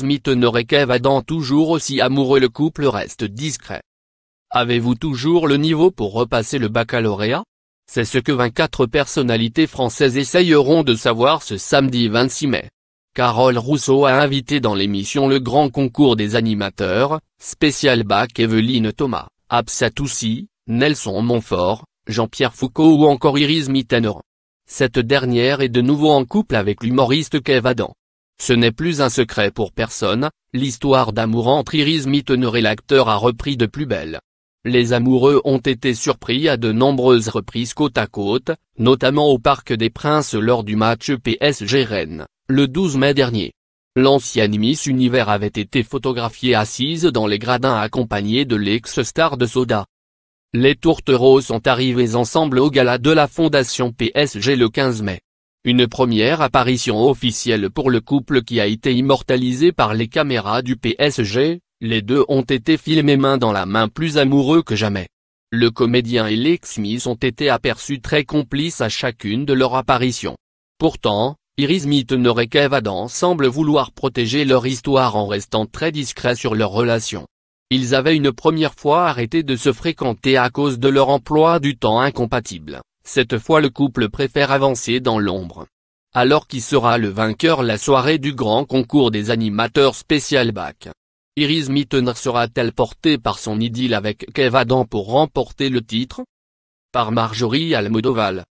Mittenor et Kev Adam toujours aussi amoureux le couple reste discret. Avez-vous toujours le niveau pour repasser le baccalauréat C'est ce que 24 personnalités françaises essayeront de savoir ce samedi 26 mai. Carole Rousseau a invité dans l'émission Le Grand Concours des animateurs, spécial bac Evelyne Thomas, Absatoussi, Nelson Montfort, Jean-Pierre Foucault ou encore Iris Mittenor. Cette dernière est de nouveau en couple avec l'humoriste Kev Adam. Ce n'est plus un secret pour personne, l'histoire d'amour entre Iris Mittener et l'acteur a repris de plus belle. Les amoureux ont été surpris à de nombreuses reprises côte à côte, notamment au Parc des Princes lors du match PSG-Rennes, le 12 mai dernier. L'ancienne Miss Univers avait été photographiée assise dans les gradins accompagnée de l'ex-star de Soda. Les tourtereaux sont arrivés ensemble au gala de la Fondation PSG le 15 mai. Une première apparition officielle pour le couple qui a été immortalisé par les caméras du PSG, les deux ont été filmés main dans la main plus amoureux que jamais. Le comédien et Lex Smith ont été aperçus très complices à chacune de leurs apparitions. Pourtant, Iris Smith et Kev semblent vouloir protéger leur histoire en restant très discrets sur leur relation. Ils avaient une première fois arrêté de se fréquenter à cause de leur emploi du temps incompatible. Cette fois le couple préfère avancer dans l'ombre. Alors qui sera le vainqueur la soirée du grand concours des animateurs spécial bac Iris Mittener sera-t-elle portée par son idylle avec Kev Adam pour remporter le titre Par Marjorie Almodoval